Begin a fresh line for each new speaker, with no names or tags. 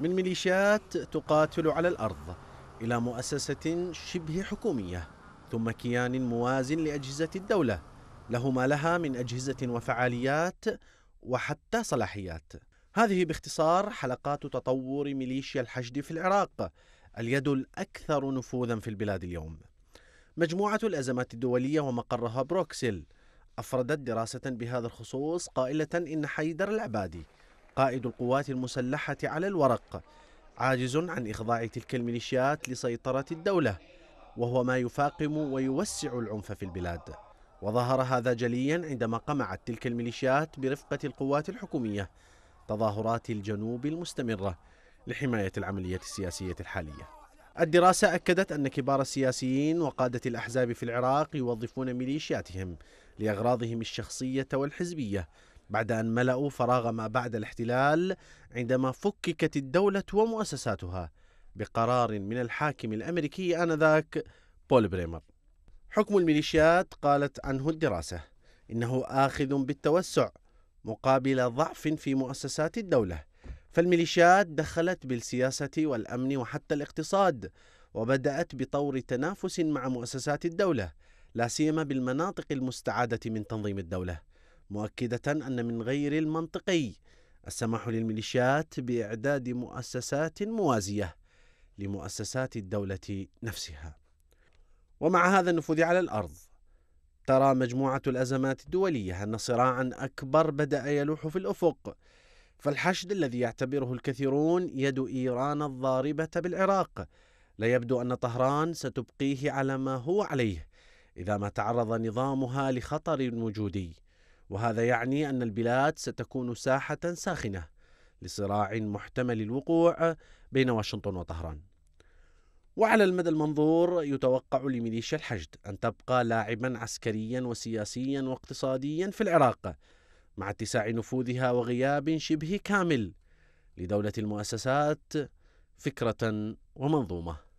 من ميليشيات تقاتل على الأرض إلى مؤسسة شبه حكومية ثم كيان موازٍ لأجهزة الدولة له ما لها من أجهزة وفعاليات وحتى صلاحيات هذه باختصار حلقات تطور ميليشيا الحشد في العراق اليد الأكثر نفوذا في البلاد اليوم مجموعة الأزمات الدولية ومقرها بروكسل أفردت دراسة بهذا الخصوص قائلة إن حيدر العبادي قائد القوات المسلحة على الورق عاجز عن إخضاع تلك الميليشيات لسيطرة الدولة وهو ما يفاقم ويوسع العنف في البلاد وظهر هذا جليا عندما قمعت تلك الميليشيات برفقة القوات الحكومية تظاهرات الجنوب المستمرة لحماية العملية السياسية الحالية الدراسة أكدت أن كبار السياسيين وقادة الأحزاب في العراق يوظفون ميليشياتهم لأغراضهم الشخصية والحزبية بعد أن ملأوا فراغ ما بعد الاحتلال عندما فككت الدولة ومؤسساتها بقرار من الحاكم الأمريكي آنذاك بول بريمر حكم الميليشيات قالت عنه الدراسة إنه آخذ بالتوسع مقابل ضعف في مؤسسات الدولة فالميليشيات دخلت بالسياسة والأمن وحتى الاقتصاد وبدأت بطور تنافس مع مؤسسات الدولة لا سيما بالمناطق المستعادة من تنظيم الدولة مؤكدة أن من غير المنطقي السماح للميليشيات بإعداد مؤسسات موازية لمؤسسات الدولة نفسها. ومع هذا النفوذ على الأرض، ترى مجموعة الأزمات الدولية أن صراعا أكبر بدأ يلوح في الأفق، فالحشد الذي يعتبره الكثيرون يد إيران الضاربة بالعراق، لا يبدو أن طهران ستبقيه على ما هو عليه إذا ما تعرض نظامها لخطر وجودي. وهذا يعني أن البلاد ستكون ساحة ساخنة لصراع محتمل الوقوع بين واشنطن وطهران وعلى المدى المنظور يتوقع لميليشيا الحشد أن تبقى لاعبا عسكريا وسياسيا واقتصاديا في العراق مع اتساع نفوذها وغياب شبه كامل لدولة المؤسسات فكرة ومنظومة